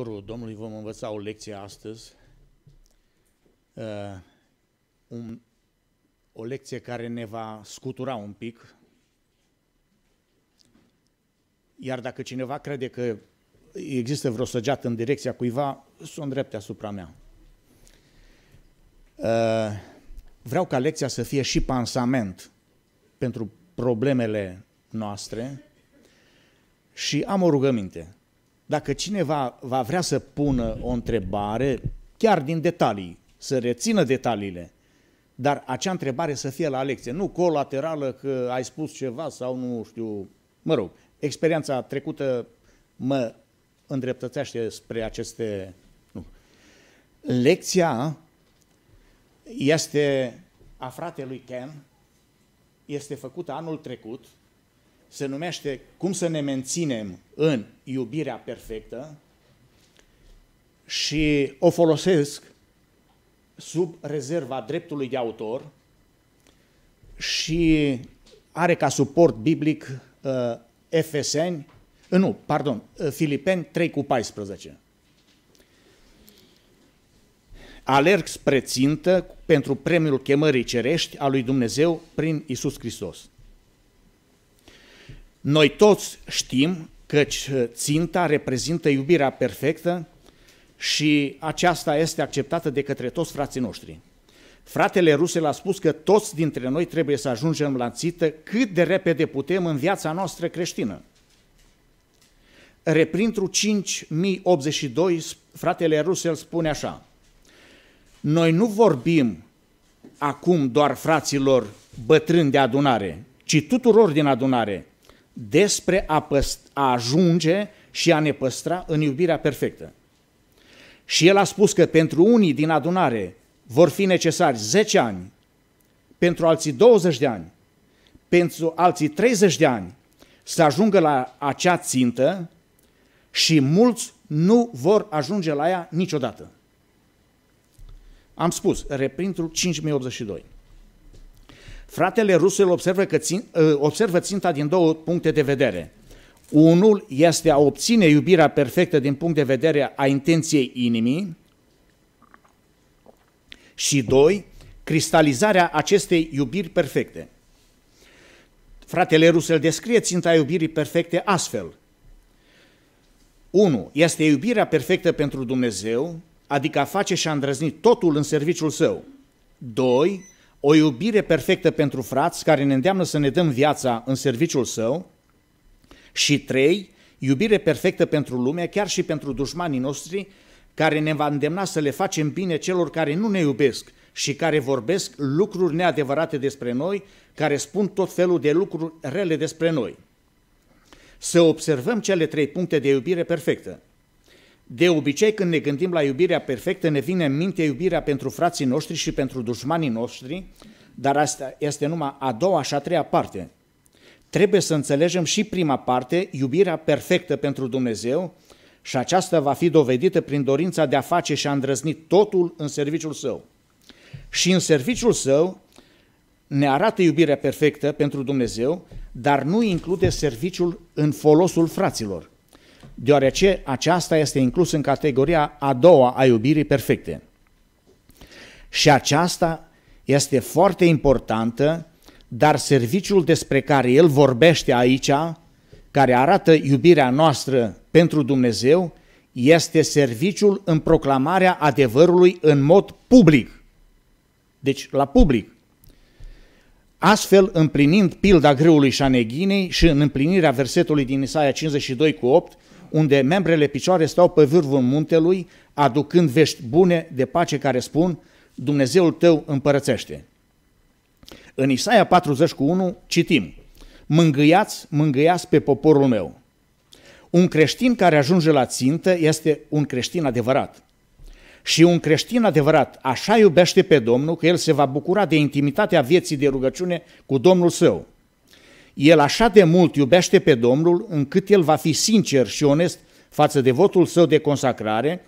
ajutorul Domnului vom învăța o lecție astăzi, uh, un, o lecție care ne va scutura un pic, iar dacă cineva crede că există vreo săgeată în direcția cuiva, sunt drepte asupra mea. Uh, vreau ca lecția să fie și pansament pentru problemele noastre și am o rugăminte – dacă cineva va vrea să pună o întrebare, chiar din detalii, să rețină detaliile, dar acea întrebare să fie la lecție, nu colaterală că ai spus ceva sau nu știu, mă rog, experiența trecută mă îndreptățește spre aceste... Nu. Lecția este a fratelui Ken, este făcută anul trecut, se numește Cum să ne menținem în iubirea perfectă și o folosesc sub rezerva dreptului de autor și are ca suport biblic uh, Efeseni, uh, nu, pardon, uh, Filipeni 3 cu 14. Alerg spre țintă pentru premiul chemării cerești a lui Dumnezeu prin Isus Hristos. Noi toți știm că ținta reprezintă iubirea perfectă și aceasta este acceptată de către toți frații noștri. Fratele Rusel a spus că toți dintre noi trebuie să ajungem la țită cât de repede putem în viața noastră creștină. Reprintru 5082, fratele Rusel spune așa, Noi nu vorbim acum doar fraților bătrâni de adunare, ci tuturor din adunare, despre a, păst- a ajunge și a ne păstra în iubirea perfectă. Și el a spus că pentru unii din adunare vor fi necesari 10 ani, pentru alții 20 de ani, pentru alții 30 de ani să ajungă la acea țintă și mulți nu vor ajunge la ea niciodată. Am spus, reprintul 5082. Fratele Rusel observă, că țin, observă ținta din două puncte de vedere. Unul este a obține iubirea perfectă din punct de vedere a intenției inimii și doi, cristalizarea acestei iubiri perfecte. Fratele Rusel descrie ținta iubirii perfecte astfel. 1. Este iubirea perfectă pentru Dumnezeu, adică a face și a îndrăzni totul în serviciul său. 2 o iubire perfectă pentru frați care ne îndeamnă să ne dăm viața în serviciul său și trei, iubire perfectă pentru lume, chiar și pentru dușmanii noștri, care ne va îndemna să le facem bine celor care nu ne iubesc și care vorbesc lucruri neadevărate despre noi, care spun tot felul de lucruri rele despre noi. Să observăm cele trei puncte de iubire perfectă. De obicei, când ne gândim la iubirea perfectă, ne vine în minte iubirea pentru frații noștri și pentru dușmanii noștri, dar asta este numai a doua și a treia parte. Trebuie să înțelegem și prima parte, iubirea perfectă pentru Dumnezeu, și aceasta va fi dovedită prin dorința de a face și a îndrăzni totul în serviciul său. Și în serviciul său ne arată iubirea perfectă pentru Dumnezeu, dar nu include serviciul în folosul fraților deoarece aceasta este inclusă în categoria a doua a iubirii perfecte. Și aceasta este foarte importantă, dar serviciul despre care el vorbește aici, care arată iubirea noastră pentru Dumnezeu, este serviciul în proclamarea adevărului în mod public. Deci la public. Astfel, împlinind pilda greului și a neghinei și în împlinirea versetului din Isaia 52 cu 8, unde membrele picioare stau pe vârful muntelui, aducând vești bune de pace care spun, Dumnezeul tău împărățește. În Isaia 41 citim, Mângâiați, mângâiați pe poporul meu. Un creștin care ajunge la țintă este un creștin adevărat. Și un creștin adevărat așa iubește pe Domnul că el se va bucura de intimitatea vieții de rugăciune cu Domnul său – el așa de mult iubește pe Domnul încât el va fi sincer și onest față de votul său de consacrare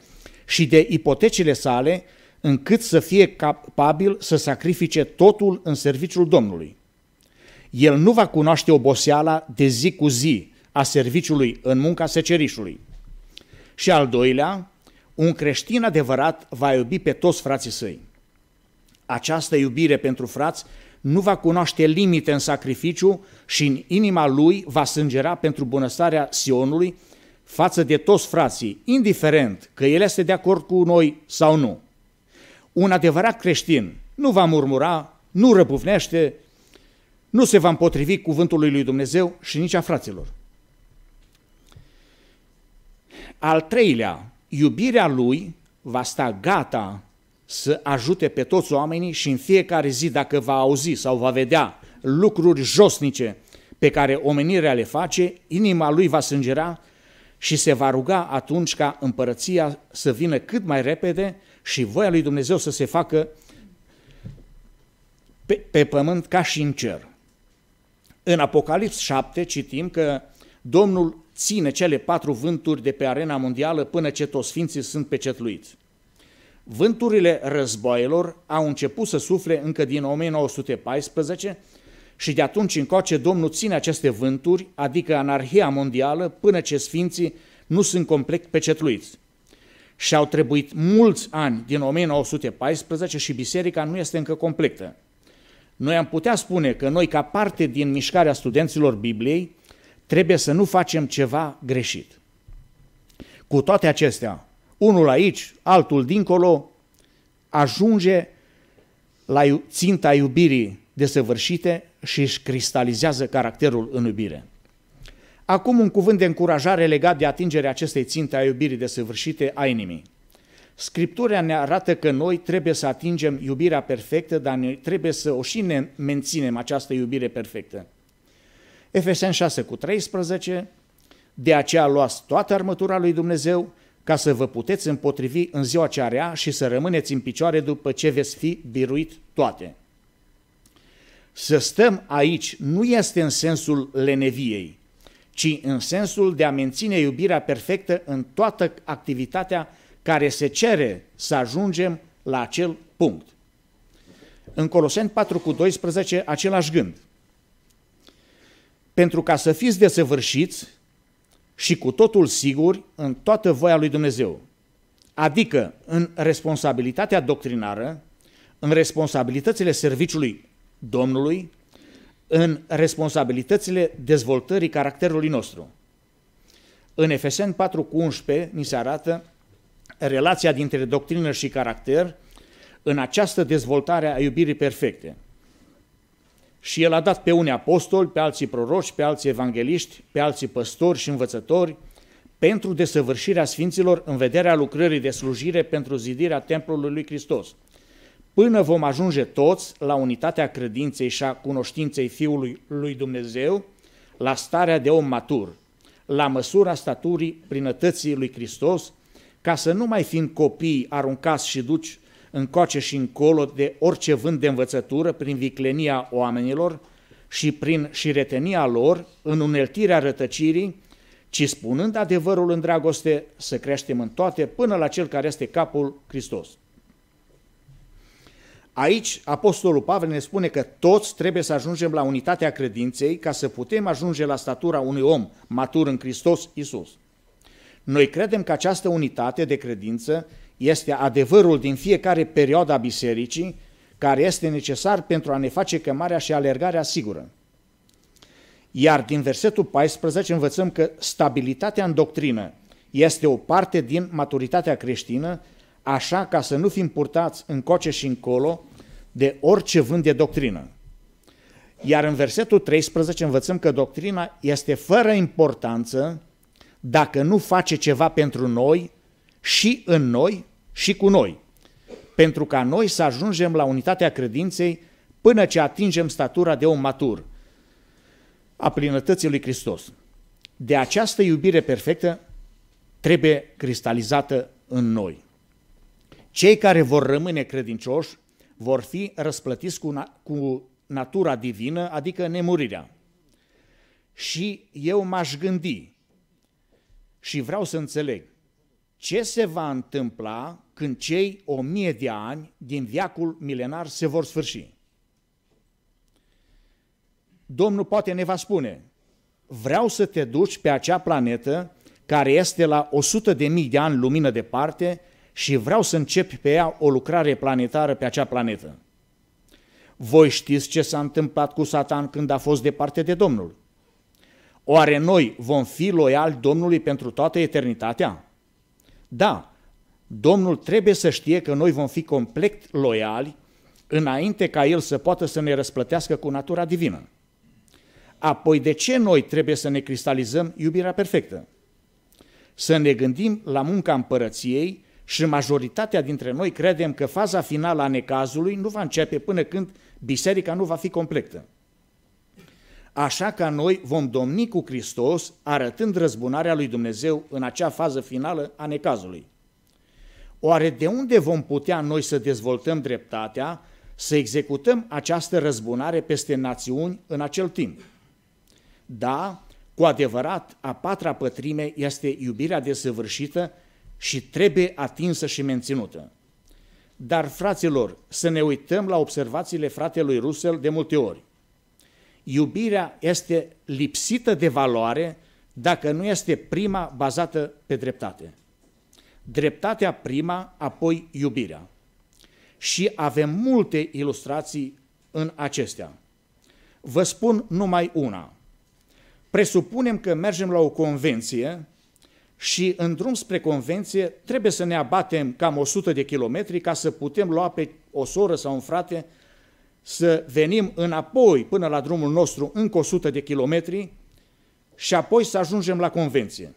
și de ipotecile sale încât să fie capabil să sacrifice totul în serviciul Domnului. El nu va cunoaște oboseala de zi cu zi a serviciului în munca secerișului. Și al doilea, un creștin adevărat va iubi pe toți frații săi. Această iubire pentru frați nu va cunoaște limite în sacrificiu și în inima lui va sângera pentru bunăstarea Sionului față de toți frații, indiferent că el este de acord cu noi sau nu. Un adevărat creștin nu va murmura, nu răbufnește, nu se va împotrivi cuvântului lui Dumnezeu și nici a fraților. Al treilea, iubirea lui va sta gata să ajute pe toți oamenii și în fiecare zi, dacă va auzi sau va vedea lucruri josnice pe care omenirea le face, inima lui va sângera și se va ruga atunci ca împărăția să vină cât mai repede și voia lui Dumnezeu să se facă pe, pe pământ ca și în cer. În Apocalips 7 citim că Domnul ține cele patru vânturi de pe arena mondială până ce toți sfinții sunt pecetluiți. Vânturile războaielor au început să sufle încă din 1914 și de atunci încoace Domnul ține aceste vânturi, adică anarhia mondială, până ce sfinții nu sunt complet pecetluiți. Și au trebuit mulți ani din 1914 și biserica nu este încă completă. Noi am putea spune că noi, ca parte din mișcarea studenților Bibliei, trebuie să nu facem ceva greșit. Cu toate acestea, unul aici, altul dincolo, ajunge la ținta iubirii desăvârșite și își cristalizează caracterul în iubire. Acum un cuvânt de încurajare legat de atingerea acestei ținte a iubirii desăvârșite a inimii. Scriptura ne arată că noi trebuie să atingem iubirea perfectă, dar noi trebuie să o și ne menținem această iubire perfectă. Efeseni 6 cu 13, de aceea luați toată armătura lui Dumnezeu ca să vă puteți împotrivi în ziua ce are și să rămâneți în picioare după ce veți fi biruit toate. Să stăm aici nu este în sensul leneviei, ci în sensul de a menține iubirea perfectă în toată activitatea care se cere să ajungem la acel punct. În Coloseni 4 cu 12, același gând. Pentru ca să fiți desăvârșiți, și cu totul siguri în toată voia lui Dumnezeu. Adică în responsabilitatea doctrinară, în responsabilitățile serviciului Domnului, în responsabilitățile dezvoltării caracterului nostru. În Efesen 4 cu 11 ni se arată relația dintre doctrină și caracter în această dezvoltare a iubirii perfecte. Și el a dat pe unii apostoli, pe alții proroși, pe alții evangeliști, pe alții păstori și învățători, pentru desăvârșirea Sfinților în vederea lucrării de slujire pentru zidirea templului lui Hristos, până vom ajunge toți la unitatea credinței și a cunoștinței Fiului lui Dumnezeu, la starea de om matur, la măsura staturii prinătății lui Hristos, ca să nu mai fim copii aruncați și duci încoace și încolo de orice vânt de învățătură prin viclenia oamenilor și prin șiretenia lor în uneltirea rătăcirii, ci spunând adevărul în dragoste să creștem în toate până la cel care este capul Hristos. Aici Apostolul Pavel ne spune că toți trebuie să ajungem la unitatea credinței ca să putem ajunge la statura unui om matur în Hristos Isus. Noi credem că această unitate de credință este adevărul din fiecare perioadă a bisericii, care este necesar pentru a ne face cămarea și alergarea sigură. Iar din versetul 14 învățăm că stabilitatea în doctrină este o parte din maturitatea creștină, așa ca să nu fim purtați încoace și încolo de orice vânt de doctrină. Iar în versetul 13 învățăm că doctrina este fără importanță dacă nu face ceva pentru noi și în noi și cu noi, pentru ca noi să ajungem la unitatea credinței până ce atingem statura de om matur, a plinătății lui Hristos. De această iubire perfectă trebuie cristalizată în noi. Cei care vor rămâne credincioși vor fi răsplătiți cu, na- cu natura divină, adică nemurirea. Și eu m-aș gândi și vreau să înțeleg ce se va întâmpla când cei o mie de ani din viacul milenar se vor sfârși. Domnul poate ne va spune, vreau să te duci pe acea planetă care este la 100 de mii de ani lumină departe și vreau să începi pe ea o lucrare planetară pe acea planetă. Voi știți ce s-a întâmplat cu Satan când a fost departe de Domnul? Oare noi vom fi loiali Domnului pentru toată eternitatea? Da, Domnul trebuie să știe că noi vom fi complet loiali înainte ca El să poată să ne răsplătească cu natura divină. Apoi, de ce noi trebuie să ne cristalizăm iubirea perfectă? Să ne gândim la munca împărăției și majoritatea dintre noi credem că faza finală a necazului nu va începe până când biserica nu va fi completă. Așa că noi vom domni cu Hristos, arătând răzbunarea lui Dumnezeu în acea fază finală a necazului. Oare de unde vom putea noi să dezvoltăm dreptatea, să executăm această răzbunare peste națiuni în acel timp? Da, cu adevărat, a patra pătrime este iubirea desăvârșită și trebuie atinsă și menținută. Dar, fraților, să ne uităm la observațiile fratelui Russell de multe ori. Iubirea este lipsită de valoare dacă nu este prima bazată pe dreptate dreptatea prima, apoi iubirea. Și avem multe ilustrații în acestea. Vă spun numai una. Presupunem că mergem la o convenție și în drum spre convenție trebuie să ne abatem cam 100 de kilometri ca să putem lua pe o soră sau un frate să venim înapoi până la drumul nostru încă 100 de kilometri și apoi să ajungem la convenție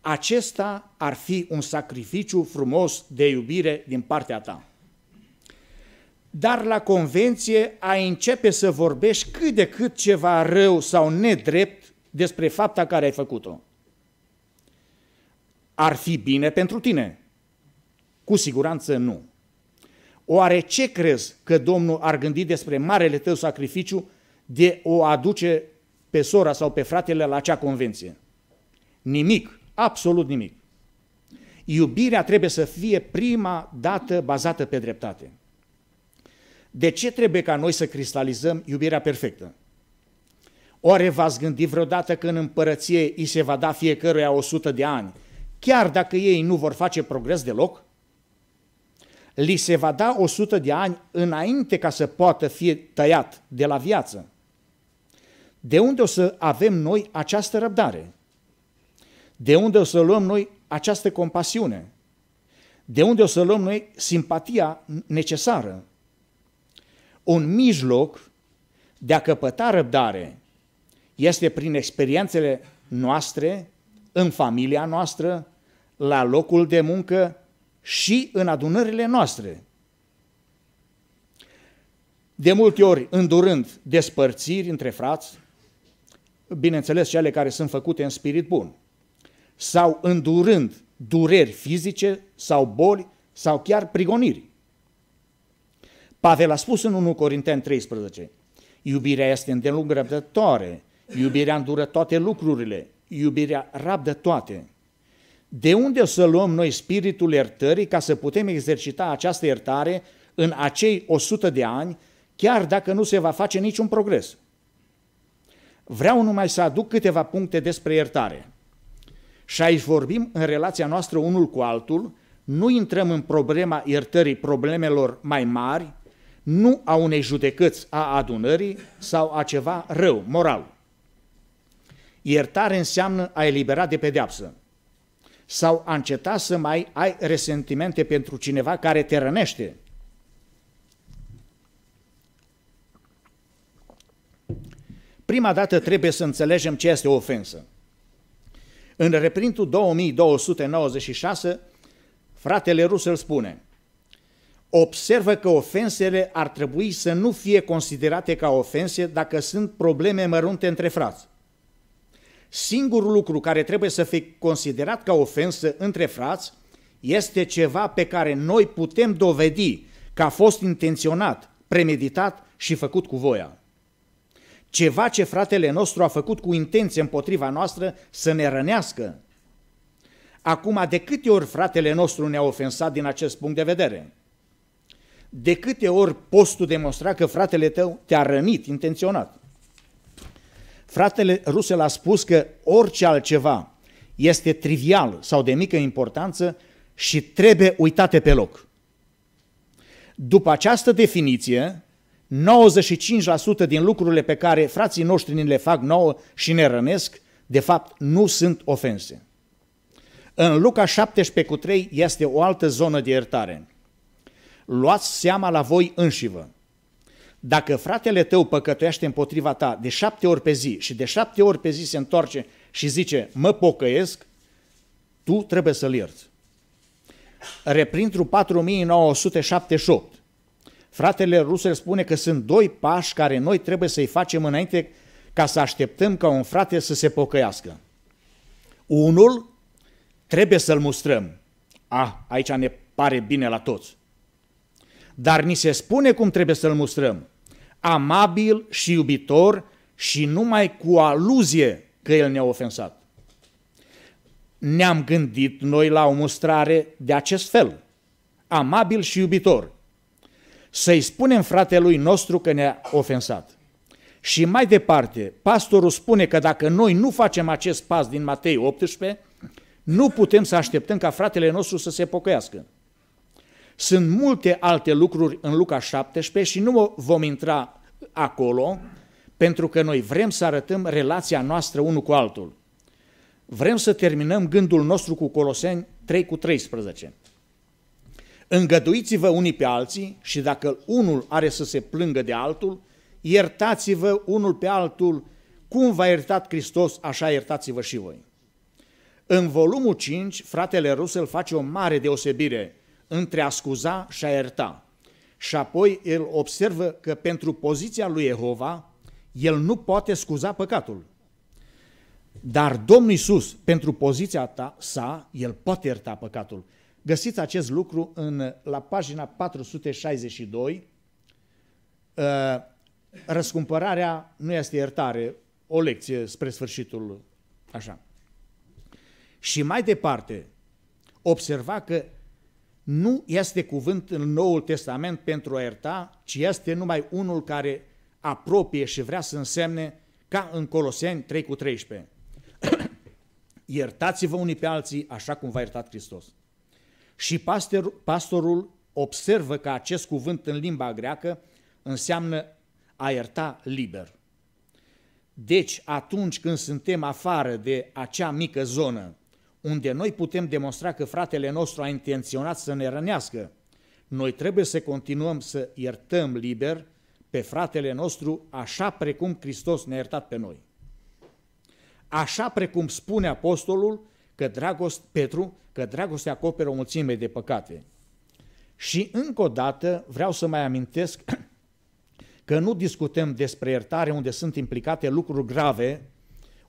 acesta ar fi un sacrificiu frumos de iubire din partea ta. Dar la convenție ai începe să vorbești cât de cât ceva rău sau nedrept despre fapta care ai făcut-o. Ar fi bine pentru tine? Cu siguranță nu. Oare ce crezi că Domnul ar gândi despre marele tău sacrificiu de o aduce pe sora sau pe fratele la acea convenție? Nimic. Absolut nimic. Iubirea trebuie să fie prima dată bazată pe dreptate. De ce trebuie ca noi să cristalizăm iubirea perfectă? Oare v-ați gândit vreodată că în împărăție îi se va da fiecăruia 100 de ani, chiar dacă ei nu vor face progres deloc? Li se va da 100 de ani înainte ca să poată fi tăiat de la viață. De unde o să avem noi această răbdare? De unde o să luăm noi această compasiune? De unde o să luăm noi simpatia necesară? Un mijloc de a căpăta răbdare este prin experiențele noastre, în familia noastră, la locul de muncă și în adunările noastre. De multe ori îndurând despărțiri între frați, bineînțeles cele care sunt făcute în spirit bun, sau îndurând dureri fizice sau boli sau chiar prigoniri. Pavel a spus în 1 Corinteni 13, iubirea este îndelung răbdătoare, iubirea îndură toate lucrurile, iubirea rabdă toate. De unde o să luăm noi spiritul iertării ca să putem exercita această iertare în acei 100 de ani, chiar dacă nu se va face niciun progres? Vreau numai să aduc câteva puncte despre iertare. Și aici vorbim în relația noastră unul cu altul, nu intrăm în problema iertării problemelor mai mari, nu a unei judecăți a adunării sau a ceva rău, moral. Iertare înseamnă a elibera de pedeapsă sau a înceta să mai ai resentimente pentru cineva care te rănește. Prima dată trebuie să înțelegem ce este o ofensă. În reprintul 2296, fratele rus îl spune, observă că ofensele ar trebui să nu fie considerate ca ofense dacă sunt probleme mărunte între frați. Singurul lucru care trebuie să fie considerat ca ofensă între frați este ceva pe care noi putem dovedi că a fost intenționat, premeditat și făcut cu voia. Ceva ce fratele nostru a făcut cu intenție împotriva noastră să ne rănească. Acum, de câte ori fratele nostru ne-a ofensat din acest punct de vedere? De câte ori tu demonstra că fratele tău te-a rănit intenționat? Fratele Rusel a spus că orice altceva este trivial sau de mică importanță și trebuie uitate pe loc. După această definiție, 95% din lucrurile pe care frații noștri ni le fac nouă și ne rănesc, de fapt nu sunt ofense. În Luca 17 cu 3 este o altă zonă de iertare. Luați seama la voi înșivă. Dacă fratele tău păcătuiește împotriva ta de șapte ori pe zi și de șapte ori pe zi se întoarce și zice, mă pocăiesc, tu trebuie să-l ierți. Reprintru 4978 Fratele Rusel spune că sunt doi pași care noi trebuie să-i facem înainte ca să așteptăm ca un frate să se pocăiască. Unul, trebuie să-l mustrăm. Ah, aici ne pare bine la toți. Dar ni se spune cum trebuie să-l mustrăm. Amabil și iubitor și numai cu aluzie că el ne-a ofensat. Ne-am gândit noi la o mustrare de acest fel. Amabil și iubitor să-i spunem fratelui nostru că ne-a ofensat. Și mai departe, pastorul spune că dacă noi nu facem acest pas din Matei 18, nu putem să așteptăm ca fratele nostru să se pocăiască. Sunt multe alte lucruri în Luca 17 și nu vom intra acolo, pentru că noi vrem să arătăm relația noastră unul cu altul. Vrem să terminăm gândul nostru cu Coloseni 3 cu 13. Îngăduiți-vă unii pe alții și dacă unul are să se plângă de altul, iertați-vă unul pe altul, cum v-a iertat Hristos, așa iertați-vă și voi. În volumul 5, fratele Rusel face o mare deosebire între a scuza și a ierta. Și apoi el observă că pentru poziția lui Jehova, el nu poate scuza păcatul. Dar Domnul Iisus, pentru poziția ta, sa, el poate ierta păcatul. Găsiți acest lucru în, la pagina 462, uh, răscumpărarea nu este iertare, o lecție spre sfârșitul așa. Și mai departe, observa că nu este cuvânt în Noul Testament pentru a ierta, ci este numai unul care apropie și vrea să însemne ca în Coloseni 3 cu 13. Iertați-vă unii pe alții așa cum v-a iertat Hristos. Și pastor, pastorul observă că acest cuvânt în limba greacă înseamnă a ierta liber. Deci, atunci când suntem afară de acea mică zonă, unde noi putem demonstra că fratele nostru a intenționat să ne rănească, noi trebuie să continuăm să iertăm liber pe fratele nostru așa precum Hristos ne-a iertat pe noi. Așa precum spune apostolul, că dragost, Petru că dragostea acoperă o mulțime de păcate. Și încă o dată vreau să mai amintesc că nu discutăm despre iertare unde sunt implicate lucruri grave,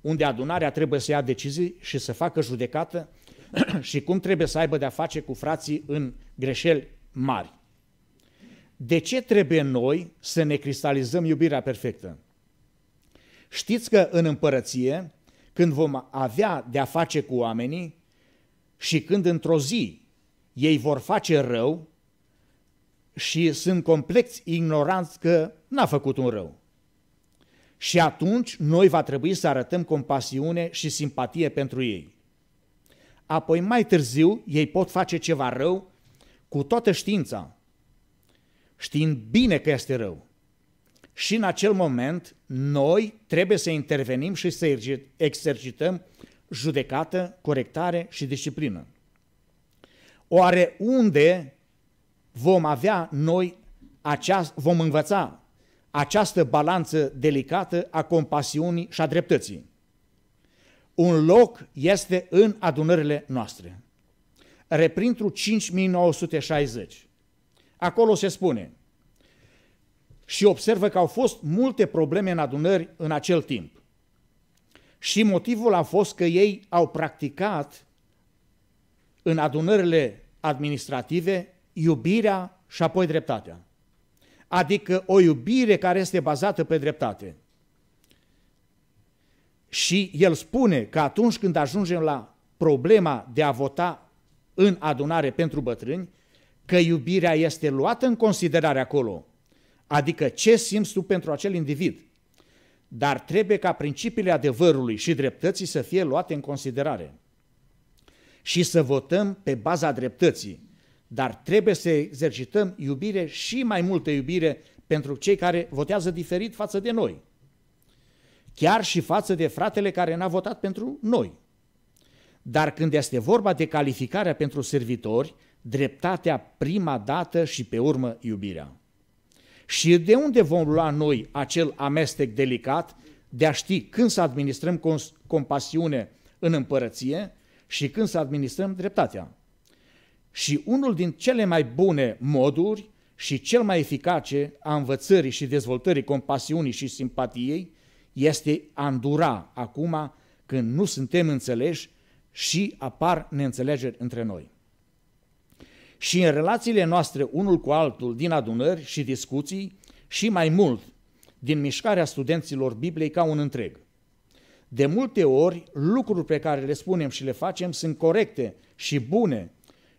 unde adunarea trebuie să ia decizii și să facă judecată și cum trebuie să aibă de-a face cu frații în greșeli mari. De ce trebuie noi să ne cristalizăm iubirea perfectă? Știți că în împărăție când vom avea de-a face cu oamenii și când într-o zi ei vor face rău și sunt complex ignoranți că n-a făcut un rău. Și atunci noi va trebui să arătăm compasiune și simpatie pentru ei. Apoi mai târziu ei pot face ceva rău cu toată știința, știind bine că este rău. Și în acel moment noi trebuie să intervenim și să exercităm judecată, corectare și disciplină. Oare unde vom avea noi, aceast, vom învăța această balanță delicată a compasiunii și a dreptății? Un loc este în adunările noastre. Reprintru 5960. Acolo se spune – și observă că au fost multe probleme în adunări în acel timp. Și motivul a fost că ei au practicat în adunările administrative iubirea și apoi dreptatea. Adică o iubire care este bazată pe dreptate. Și el spune că atunci când ajungem la problema de a vota în adunare pentru bătrâni, că iubirea este luată în considerare acolo – Adică ce simți tu pentru acel individ. Dar trebuie ca principiile adevărului și dreptății să fie luate în considerare. Și să votăm pe baza dreptății. Dar trebuie să exercităm iubire și mai multă iubire pentru cei care votează diferit față de noi. Chiar și față de fratele care n-a votat pentru noi. Dar când este vorba de calificarea pentru servitori, dreptatea prima dată și pe urmă iubirea. Și de unde vom lua noi acel amestec delicat de a ști când să administrăm compasiune în împărăție și când să administrăm dreptatea? Și unul din cele mai bune moduri și cel mai eficace a învățării și dezvoltării compasiunii și simpatiei este a îndura acum când nu suntem înțeleși și apar neînțelegeri între noi și în relațiile noastre unul cu altul din adunări și discuții și mai mult din mișcarea studenților Bibliei ca un întreg. De multe ori, lucruri pe care le spunem și le facem sunt corecte și bune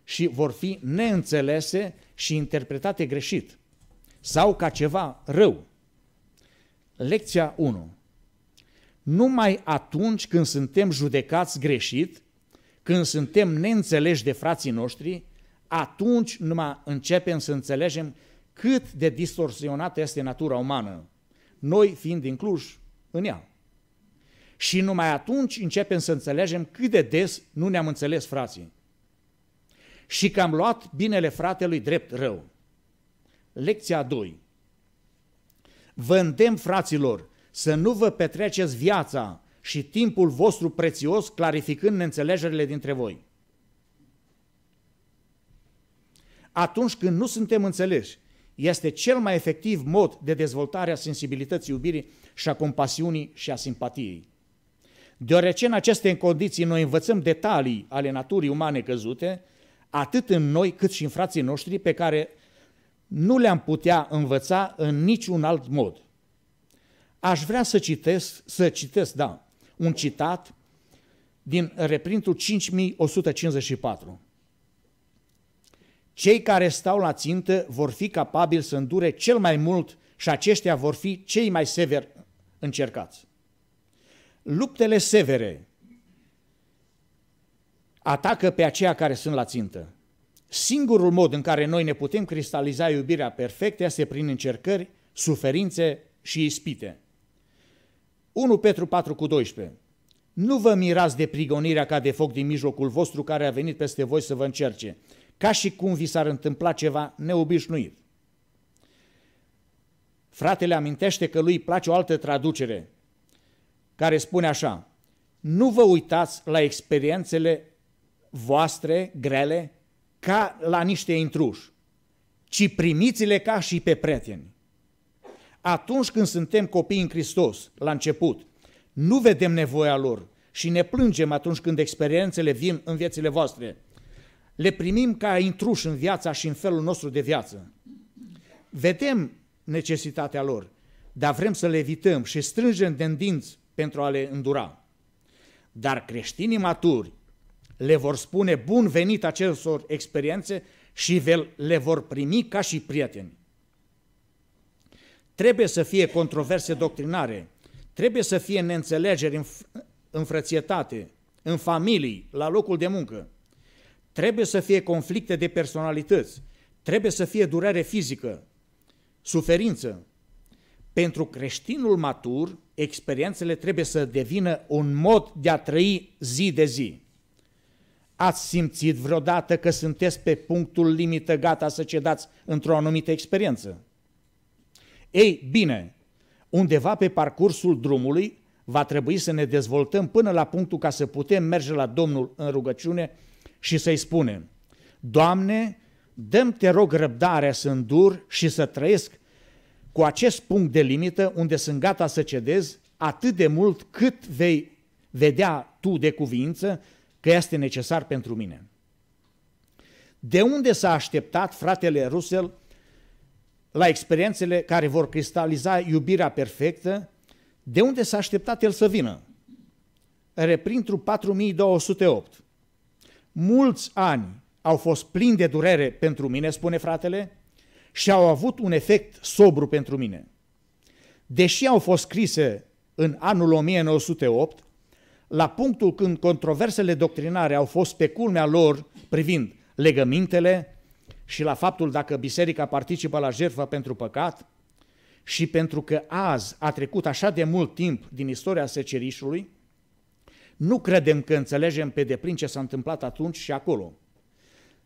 și vor fi neînțelese și interpretate greșit sau ca ceva rău. Lecția 1. Numai atunci când suntem judecați greșit, când suntem neînțeleși de frații noștri, atunci numai începem să înțelegem cât de distorsionată este natura umană, noi fiind din Cluj, în ea. Și numai atunci începem să înțelegem cât de des nu ne-am înțeles frații. Și că am luat binele fratelui drept rău. Lecția 2. Vă îndemn, fraților, să nu vă petreceți viața și timpul vostru prețios clarificând neînțelegerile dintre voi. atunci când nu suntem înțeleși. Este cel mai efectiv mod de dezvoltare a sensibilității iubirii și a compasiunii și a simpatiei. Deoarece în aceste condiții noi învățăm detalii ale naturii umane căzute, atât în noi cât și în frații noștri pe care nu le-am putea învăța în niciun alt mod. Aș vrea să citesc, să citesc, da, un citat din reprintul 5154. Cei care stau la țintă vor fi capabili să îndure cel mai mult și aceștia vor fi cei mai sever încercați. Luptele severe atacă pe aceia care sunt la țintă. Singurul mod în care noi ne putem cristaliza iubirea perfectă este prin încercări, suferințe și ispite. 1 Petru 4 cu 12 Nu vă mirați de prigonirea ca de foc din mijlocul vostru care a venit peste voi să vă încerce, ca și cum vi s-ar întâmpla ceva neobișnuit. Fratele amintește că lui place o altă traducere care spune așa, nu vă uitați la experiențele voastre grele ca la niște intruși, ci primiți-le ca și pe prieteni. Atunci când suntem copii în Hristos, la început, nu vedem nevoia lor și ne plângem atunci când experiențele vin în viețile voastre – le primim ca intruși în viața și în felul nostru de viață. Vedem necesitatea lor, dar vrem să le evităm și strângem de dinți pentru a le îndura. Dar creștinii maturi le vor spune bun venit acestor experiențe și le vor primi ca și prieteni. Trebuie să fie controverse doctrinare, trebuie să fie neînțelegeri în, în frățietate, în familii, la locul de muncă. Trebuie să fie conflicte de personalități, trebuie să fie durere fizică, suferință. Pentru creștinul matur, experiențele trebuie să devină un mod de a trăi zi de zi. Ați simțit vreodată că sunteți pe punctul limită gata să cedați într-o anumită experiență? Ei, bine, undeva pe parcursul drumului va trebui să ne dezvoltăm până la punctul ca să putem merge la Domnul în rugăciune și să-i spunem, Doamne, dăm te rog răbdarea să îndur și să trăiesc cu acest punct de limită unde sunt gata să cedez atât de mult cât vei vedea tu de cuvință că este necesar pentru mine. De unde s-a așteptat fratele Russell la experiențele care vor cristaliza iubirea perfectă, de unde s-a așteptat el să vină? Reprintru 4208 mulți ani au fost plini de durere pentru mine, spune fratele, și au avut un efect sobru pentru mine. Deși au fost scrise în anul 1908, la punctul când controversele doctrinare au fost pe culmea lor privind legămintele și la faptul dacă biserica participă la jertfă pentru păcat și pentru că azi a trecut așa de mult timp din istoria secerișului, nu credem că înțelegem pe deplin ce s-a întâmplat atunci și acolo.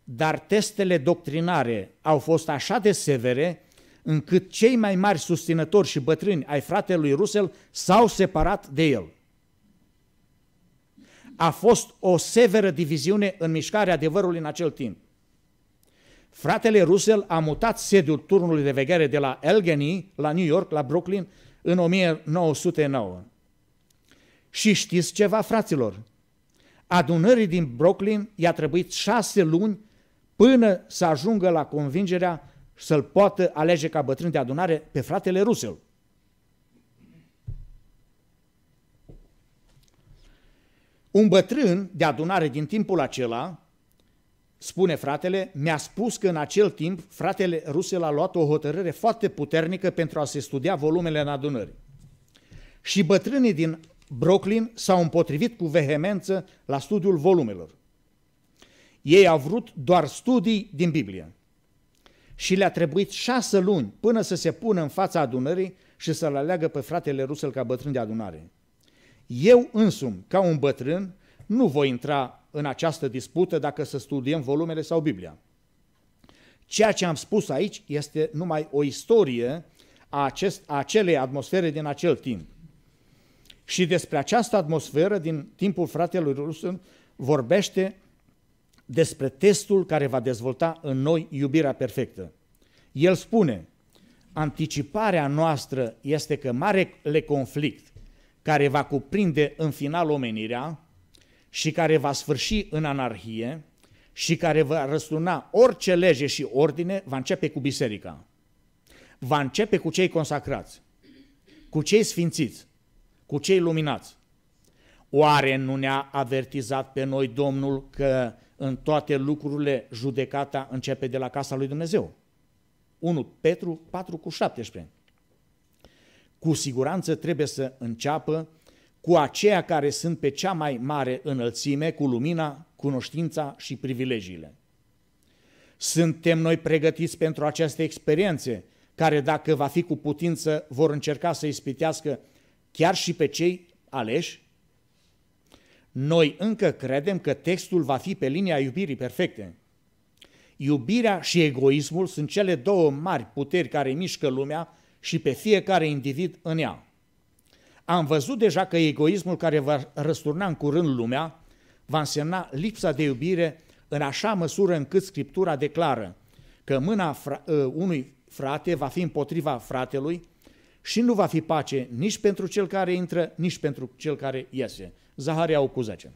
Dar testele doctrinare au fost așa de severe încât cei mai mari susținători și bătrâni ai fratelui Rusel s-au separat de el. A fost o severă diviziune în mișcarea adevărului în acel timp. Fratele Russell a mutat sediul turnului de veghere de la Elgeny, la New York, la Brooklyn, în 1909. Și știți ceva, fraților? Adunării din Brooklyn i-a trebuit șase luni până să ajungă la convingerea să-l poată alege ca bătrân de adunare pe fratele Rusel. Un bătrân de adunare din timpul acela, spune fratele, mi-a spus că în acel timp fratele Rusel a luat o hotărâre foarte puternică pentru a se studia volumele în adunări. Și bătrânii din Brooklyn s-au împotrivit cu vehemență la studiul volumelor. Ei au vrut doar studii din Biblie și le-a trebuit șase luni până să se pună în fața adunării și să-l aleagă pe fratele Rusel ca bătrân de adunare. Eu însumi, ca un bătrân, nu voi intra în această dispută dacă să studiem volumele sau Biblia. Ceea ce am spus aici este numai o istorie a, acest, a acelei atmosfere din acel timp. Și despre această atmosferă din timpul fratelui Rusu vorbește despre testul care va dezvolta în noi iubirea perfectă. El spune, anticiparea noastră este că marele conflict care va cuprinde în final omenirea și care va sfârși în anarhie și care va răsuna orice lege și ordine, va începe cu biserica. Va începe cu cei consacrați, cu cei sfințiți, cu cei luminați. Oare nu ne-a avertizat pe noi Domnul că în toate lucrurile judecata începe de la casa lui Dumnezeu? 1 Petru 4 cu 17. Cu siguranță trebuie să înceapă cu aceia care sunt pe cea mai mare înălțime, cu lumina, cunoștința și privilegiile. Suntem noi pregătiți pentru aceste experiențe, care dacă va fi cu putință vor încerca să ispitească chiar și pe cei aleși? Noi încă credem că textul va fi pe linia iubirii perfecte. Iubirea și egoismul sunt cele două mari puteri care mișcă lumea și pe fiecare individ în ea. Am văzut deja că egoismul care va răsturna în curând lumea va însemna lipsa de iubire în așa măsură încât Scriptura declară că mâna fra- ă, unui frate va fi împotriva fratelui și nu va fi pace nici pentru cel care intră, nici pentru cel care iese. Zaharia 8 cu 10.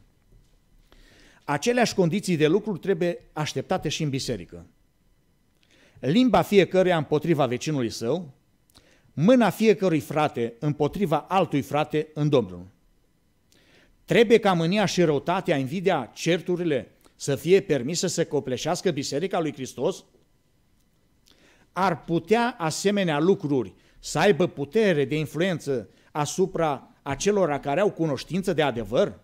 Aceleași condiții de lucru trebuie așteptate și în biserică. Limba fiecăruia împotriva vecinului său, mâna fiecărui frate împotriva altui frate în Domnul. Trebuie ca mânia și răutatea, invidia, certurile să fie permise să copleșească Biserica lui Hristos? Ar putea asemenea lucruri să aibă putere de influență asupra acelora care au cunoștință de adevăr?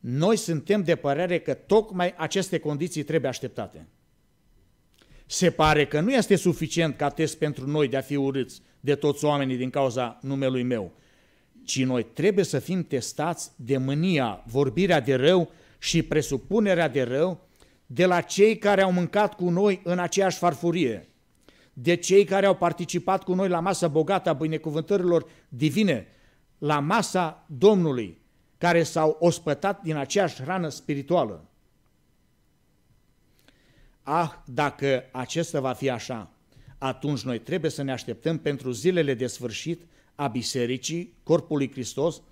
Noi suntem de părere că tocmai aceste condiții trebuie așteptate. Se pare că nu este suficient ca test pentru noi de a fi urâți de toți oamenii din cauza numelui meu, ci noi trebuie să fim testați de mânia, vorbirea de rău și presupunerea de rău de la cei care au mâncat cu noi în aceeași farfurie – de cei care au participat cu noi la masa bogată a binecuvântărilor divine, la masa Domnului, care s-au ospătat din aceeași rană spirituală. Ah, dacă acesta va fi așa, atunci noi trebuie să ne așteptăm pentru zilele de sfârșit a Bisericii, Corpului Hristos,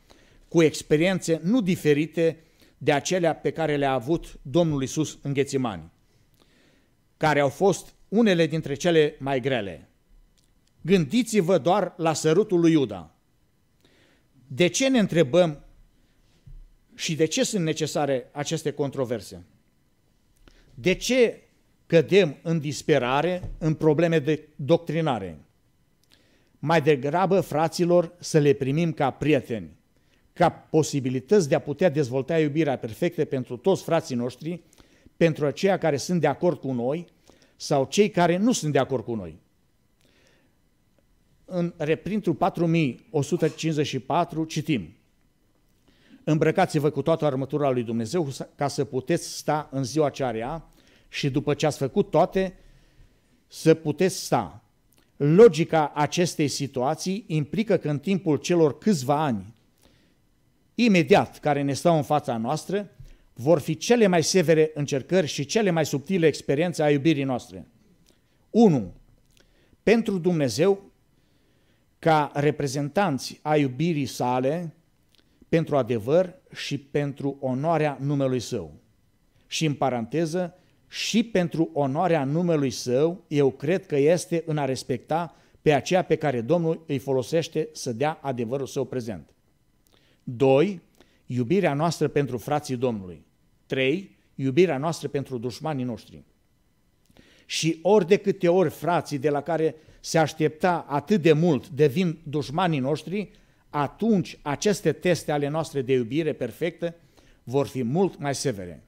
cu experiențe nu diferite de acelea pe care le-a avut Domnul Isus în Ghețimani, care au fost unele dintre cele mai grele. Gândiți-vă doar la sărutul lui Iuda. De ce ne întrebăm și de ce sunt necesare aceste controverse? De ce cădem în disperare, în probleme de doctrinare? Mai degrabă, fraților, să le primim ca prieteni, ca posibilități de a putea dezvolta iubirea perfectă pentru toți frații noștri, pentru aceia care sunt de acord cu noi sau cei care nu sunt de acord cu noi. În reprintul 4154 citim Îmbrăcați-vă cu toată armătura lui Dumnezeu ca să puteți sta în ziua ce are ea și după ce ați făcut toate, să puteți sta. Logica acestei situații implică că în timpul celor câțiva ani imediat care ne stau în fața noastră, vor fi cele mai severe încercări și cele mai subtile experiențe a iubirii noastre. 1. Pentru Dumnezeu, ca reprezentanți a iubirii sale, pentru adevăr și pentru onoarea numelui Său. Și în paranteză, și pentru onoarea numelui Său, eu cred că este în a respecta pe aceea pe care Domnul îi folosește să dea adevărul Său prezent. 2. Iubirea noastră pentru frații Domnului. 3. Iubirea noastră pentru dușmanii noștri. Și ori de câte ori frații de la care se aștepta atât de mult devin dușmanii noștri, atunci aceste teste ale noastre de iubire perfectă vor fi mult mai severe.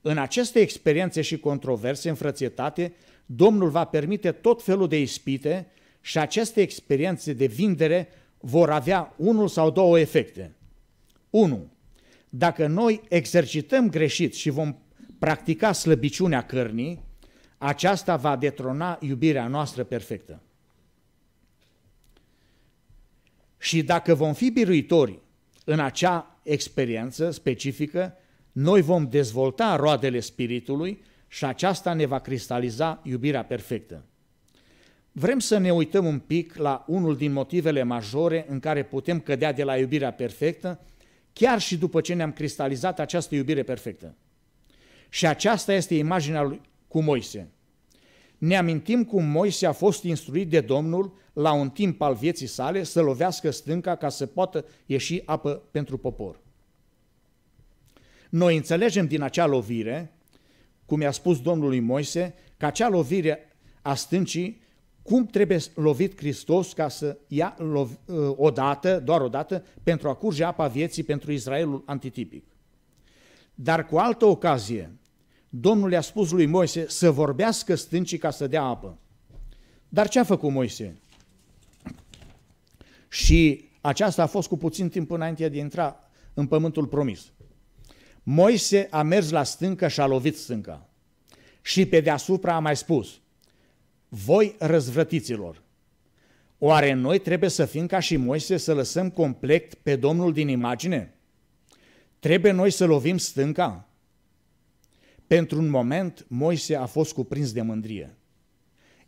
În aceste experiențe și controverse frățietate, Domnul va permite tot felul de ispite și aceste experiențe de vindere vor avea unul sau două efecte. 1. Dacă noi exercităm greșit și vom practica slăbiciunea cărnii, aceasta va detrona iubirea noastră perfectă. Și dacă vom fi biruitori în acea experiență specifică, noi vom dezvolta roadele Spiritului și aceasta ne va cristaliza iubirea perfectă. Vrem să ne uităm un pic la unul din motivele majore în care putem cădea de la iubirea perfectă chiar și după ce ne-am cristalizat această iubire perfectă. Și aceasta este imaginea lui cu Moise. Ne amintim cum Moise a fost instruit de Domnul la un timp al vieții sale să lovească stânca ca să poată ieși apă pentru popor. Noi înțelegem din acea lovire, cum i-a spus Domnului Moise, că acea lovire a stâncii cum trebuie lovit Hristos ca să ia uh, odată, doar odată, pentru a curge apa vieții pentru Israelul antitipic. Dar cu altă ocazie, Domnul i-a spus lui Moise să vorbească stâncii ca să dea apă. Dar ce a făcut Moise? Și aceasta a fost cu puțin timp înainte de a intra în pământul promis. Moise a mers la stâncă și a lovit stânca. Și pe deasupra a mai spus, voi răzvrătiților, oare noi trebuie să fim ca și Moise să lăsăm complet pe Domnul din imagine? Trebuie noi să lovim stânca? Pentru un moment, Moise a fost cuprins de mândrie.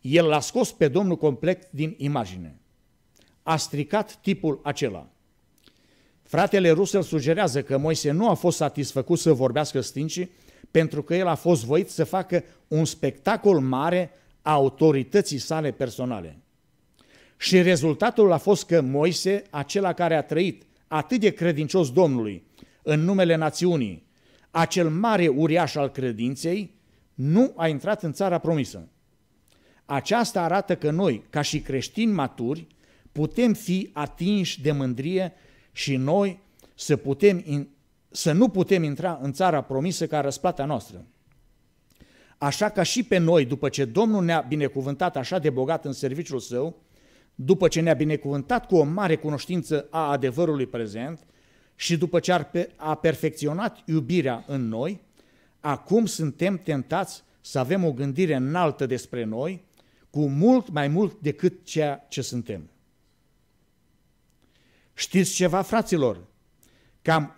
El l-a scos pe Domnul complet din imagine. A stricat tipul acela. Fratele Rusel sugerează că Moise nu a fost satisfăcut să vorbească stincii pentru că el a fost voit să facă un spectacol mare autorității sale personale. Și rezultatul a fost că Moise, acela care a trăit atât de credincios Domnului, în numele națiunii, acel mare uriaș al credinței, nu a intrat în țara promisă. Aceasta arată că noi, ca și creștini maturi, putem fi atinși de mândrie și noi să, putem, să nu putem intra în țara promisă ca răsplata noastră așa ca și pe noi, după ce Domnul ne-a binecuvântat așa de bogat în serviciul său, după ce ne-a binecuvântat cu o mare cunoștință a adevărului prezent și după ce a perfecționat iubirea în noi, acum suntem tentați să avem o gândire înaltă despre noi, cu mult mai mult decât ceea ce suntem. Știți ceva, fraților? Cam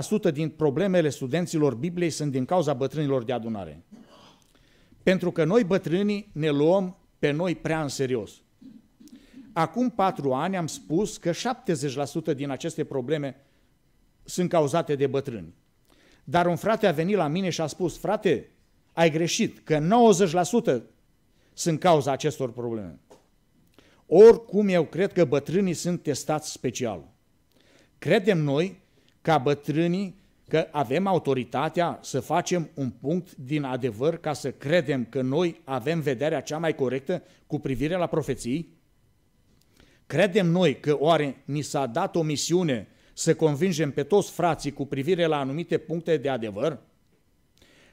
80% din problemele studenților Bibliei sunt din cauza bătrânilor de adunare. Pentru că noi bătrânii ne luăm pe noi prea în serios. Acum patru ani am spus că 70% din aceste probleme sunt cauzate de bătrâni. Dar un frate a venit la mine și a spus, frate, ai greșit, că 90% sunt cauza acestor probleme. Oricum, eu cred că bătrânii sunt testați special. Credem noi ca bătrânii că avem autoritatea să facem un punct din adevăr ca să credem că noi avem vederea cea mai corectă cu privire la profeții? Credem noi că oare ni s-a dat o misiune să convingem pe toți frații cu privire la anumite puncte de adevăr?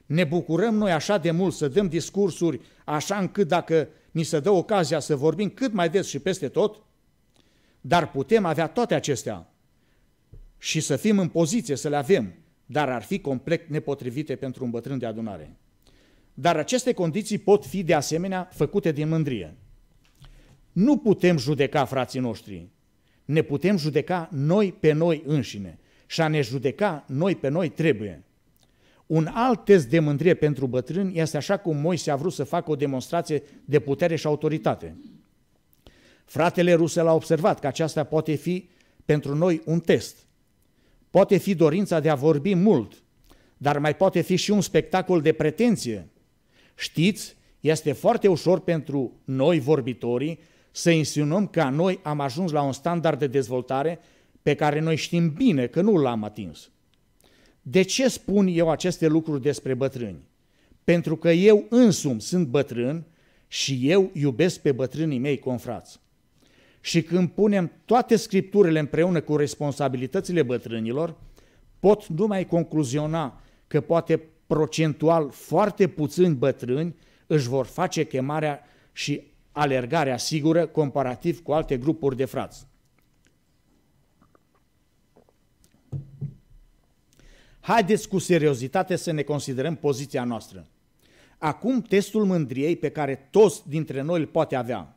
Ne bucurăm noi așa de mult să dăm discursuri așa încât dacă ni se dă ocazia să vorbim cât mai des și peste tot? Dar putem avea toate acestea și să fim în poziție să le avem dar ar fi complet nepotrivite pentru un bătrân de adunare. Dar aceste condiții pot fi de asemenea făcute din mândrie. Nu putem judeca frații noștri, ne putem judeca noi pe noi înșine și a ne judeca noi pe noi trebuie. Un alt test de mândrie pentru bătrâni este așa cum Moise a vrut să facă o demonstrație de putere și autoritate. Fratele Rusel a observat că aceasta poate fi pentru noi un test – Poate fi dorința de a vorbi mult, dar mai poate fi și un spectacol de pretenție. Știți, este foarte ușor pentru noi vorbitorii să insinuăm că noi am ajuns la un standard de dezvoltare pe care noi știm bine că nu l-am atins. De ce spun eu aceste lucruri despre bătrâni? Pentru că eu însumi sunt bătrân și eu iubesc pe bătrânii mei confrați și când punem toate scripturile împreună cu responsabilitățile bătrânilor, pot numai concluziona că poate procentual foarte puțini bătrâni își vor face chemarea și alergarea sigură comparativ cu alte grupuri de frați. Haideți cu seriozitate să ne considerăm poziția noastră. Acum testul mândriei pe care toți dintre noi îl poate avea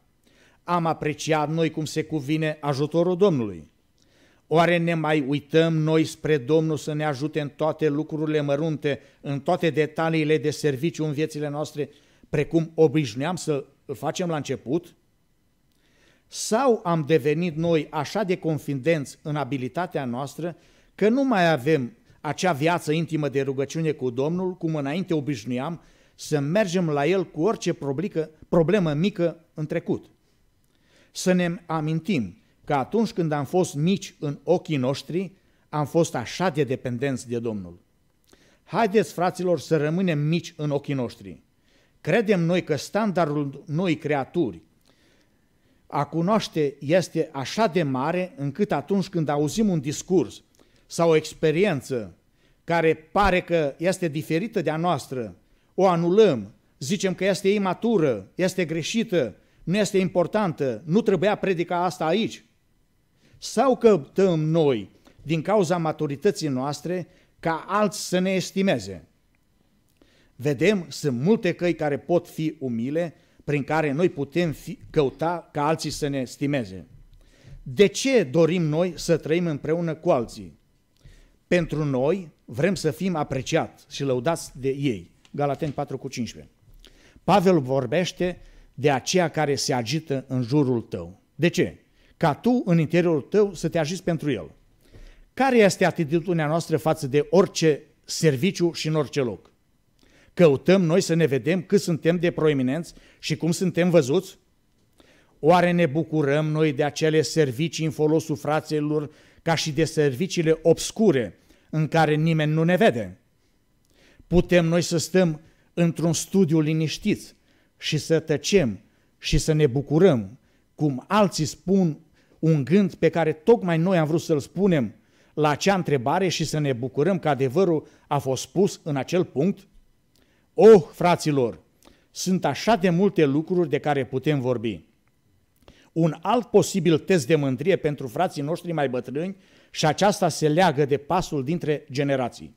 am apreciat noi cum se cuvine ajutorul Domnului? Oare ne mai uităm noi spre Domnul să ne ajute în toate lucrurile mărunte, în toate detaliile de serviciu în viețile noastre, precum obișnuiam să facem la început? Sau am devenit noi așa de confidenți în abilitatea noastră că nu mai avem acea viață intimă de rugăciune cu Domnul, cum înainte obișnuiam, să mergem la El cu orice problemă mică în trecut? Să ne amintim că atunci când am fost mici în ochii noștri, am fost așa de dependenți de Domnul. Haideți, fraților, să rămânem mici în ochii noștri. Credem noi că standardul noi creaturi a cunoaște este așa de mare încât atunci când auzim un discurs sau o experiență care pare că este diferită de a noastră, o anulăm, zicem că este imatură, este greșită nu este importantă, nu trebuia predica asta aici. Sau căutăm noi, din cauza maturității noastre, ca alți să ne estimeze. Vedem, sunt multe căi care pot fi umile, prin care noi putem fi, căuta ca alții să ne estimeze. De ce dorim noi să trăim împreună cu alții? Pentru noi vrem să fim apreciați și lăudați de ei. Galaten 4 cu 15. Pavel vorbește de aceea care se agită în jurul tău. De ce? Ca tu, în interiorul tău, să te agiți pentru el. Care este atitudinea noastră față de orice serviciu și în orice loc? Căutăm noi să ne vedem cât suntem de proeminenți și cum suntem văzuți? Oare ne bucurăm noi de acele servicii în folosul fraților ca și de serviciile obscure în care nimeni nu ne vede? Putem noi să stăm într-un studiu liniștiți, și să tăcem și să ne bucurăm, cum alții spun un gând pe care tocmai noi am vrut să-l spunem la acea întrebare și să ne bucurăm că adevărul a fost spus în acel punct? Oh, fraților, sunt așa de multe lucruri de care putem vorbi. Un alt posibil test de mândrie pentru frații noștri mai bătrâni și aceasta se leagă de pasul dintre generații.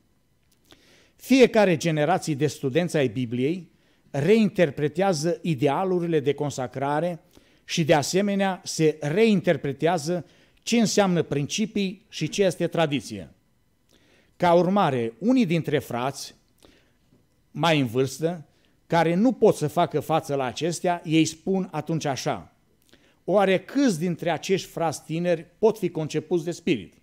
Fiecare generație de studenți ai Bibliei reinterpretează idealurile de consacrare și de asemenea se reinterpretează ce înseamnă principii și ce este tradiție. Ca urmare, unii dintre frați mai în vârstă, care nu pot să facă față la acestea, ei spun atunci așa, oare câți dintre acești frați tineri pot fi concepuți de spirit?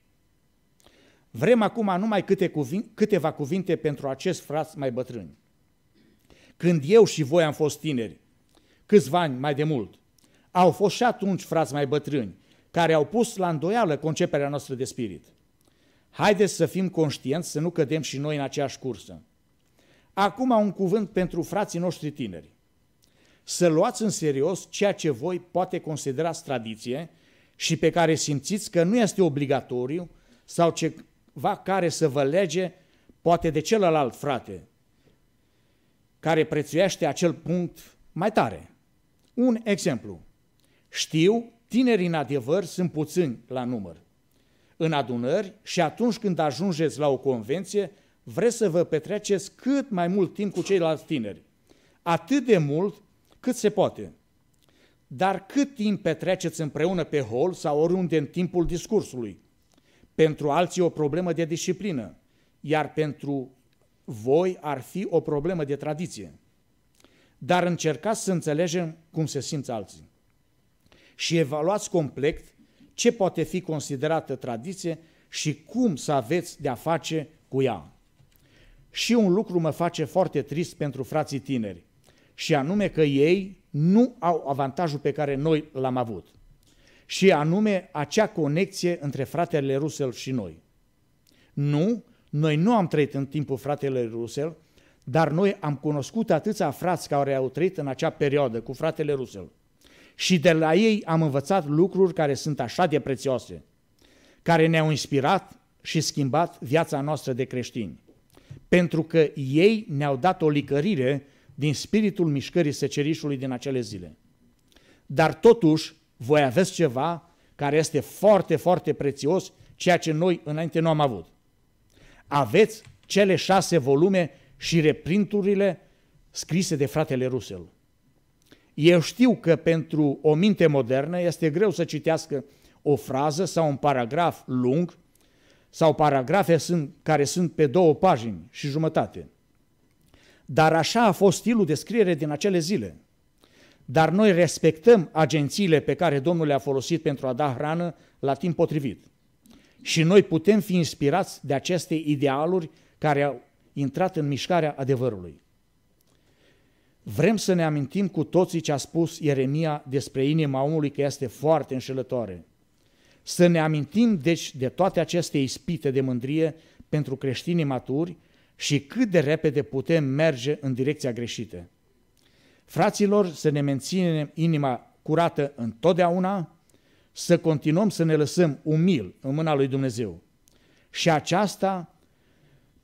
Vrem acum numai câte cuvinte, câteva cuvinte pentru acești frați mai bătrâni când eu și voi am fost tineri, câțiva ani mai de mult, au fost și atunci frați mai bătrâni, care au pus la îndoială conceperea noastră de spirit. Haideți să fim conștienți să nu cădem și noi în aceeași cursă. Acum un cuvânt pentru frații noștri tineri. Să luați în serios ceea ce voi poate considerați tradiție și pe care simțiți că nu este obligatoriu sau ceva care să vă lege poate de celălalt frate, care prețuiește acel punct mai tare. Un exemplu. Știu, tinerii în adevăr sunt puțini la număr. În adunări și atunci când ajungeți la o convenție, vreți să vă petreceți cât mai mult timp cu ceilalți tineri. Atât de mult cât se poate. Dar cât timp petreceți împreună pe hol sau oriunde în timpul discursului? Pentru alții o problemă de disciplină, iar pentru voi ar fi o problemă de tradiție. Dar încercați să înțelegem cum se simți alții. Și evaluați complet ce poate fi considerată tradiție și cum să aveți de-a face cu ea. Și un lucru mă face foarte trist pentru frații tineri, și anume că ei nu au avantajul pe care noi l-am avut, și anume acea conexie între fratele Rusel și noi. Nu, noi nu am trăit în timpul fratele Rusel, dar noi am cunoscut atâția frați care au trăit în acea perioadă cu fratele Rusel. Și de la ei am învățat lucruri care sunt așa de prețioase, care ne-au inspirat și schimbat viața noastră de creștini. Pentru că ei ne-au dat o licărire din spiritul mișcării secerișului din acele zile. Dar totuși, voi aveți ceva care este foarte, foarte prețios, ceea ce noi înainte nu am avut aveți cele șase volume și reprinturile scrise de fratele Russell. Eu știu că pentru o minte modernă este greu să citească o frază sau un paragraf lung sau paragrafe sunt, care sunt pe două pagini și jumătate. Dar așa a fost stilul de scriere din acele zile. Dar noi respectăm agențiile pe care Domnul le-a folosit pentru a da hrană la timp potrivit și noi putem fi inspirați de aceste idealuri care au intrat în mișcarea adevărului. Vrem să ne amintim cu toții ce a spus Ieremia despre inima omului că este foarte înșelătoare. Să ne amintim deci de toate aceste ispite de mândrie pentru creștinii maturi și cât de repede putem merge în direcția greșită. Fraților, să ne menținem inima curată întotdeauna, să continuăm să ne lăsăm umil în mâna lui Dumnezeu. Și aceasta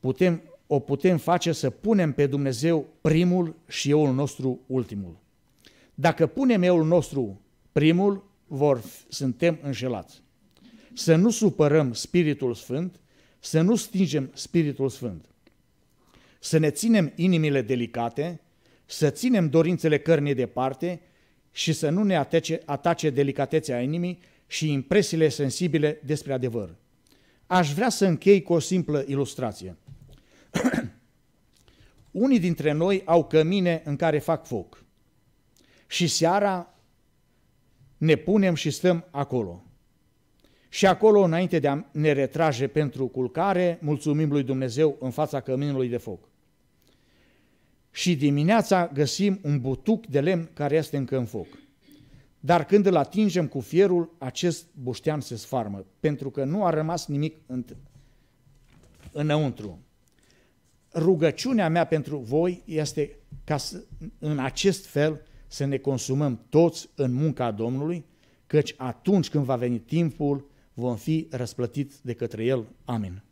putem, o putem face să punem pe Dumnezeu primul și euul nostru ultimul. Dacă punem euul nostru primul, vor, suntem înșelați. Să nu supărăm Spiritul Sfânt, să nu stingem Spiritul Sfânt. Să ne ținem inimile delicate, să ținem dorințele cărnii departe și să nu ne atece, atace delicatețea inimii și impresiile sensibile despre adevăr. Aș vrea să închei cu o simplă ilustrație. Unii dintre noi au cămine în care fac foc și seara ne punem și stăm acolo. Și acolo, înainte de a ne retrage pentru culcare, mulțumim lui Dumnezeu în fața căminului de foc și dimineața găsim un butuc de lemn care este încă în foc. Dar când îl atingem cu fierul, acest buștean se sfarmă, pentru că nu a rămas nimic în, înăuntru. Rugăciunea mea pentru voi este ca să, în acest fel să ne consumăm toți în munca Domnului, căci atunci când va veni timpul, vom fi răsplătiți de către El. Amin.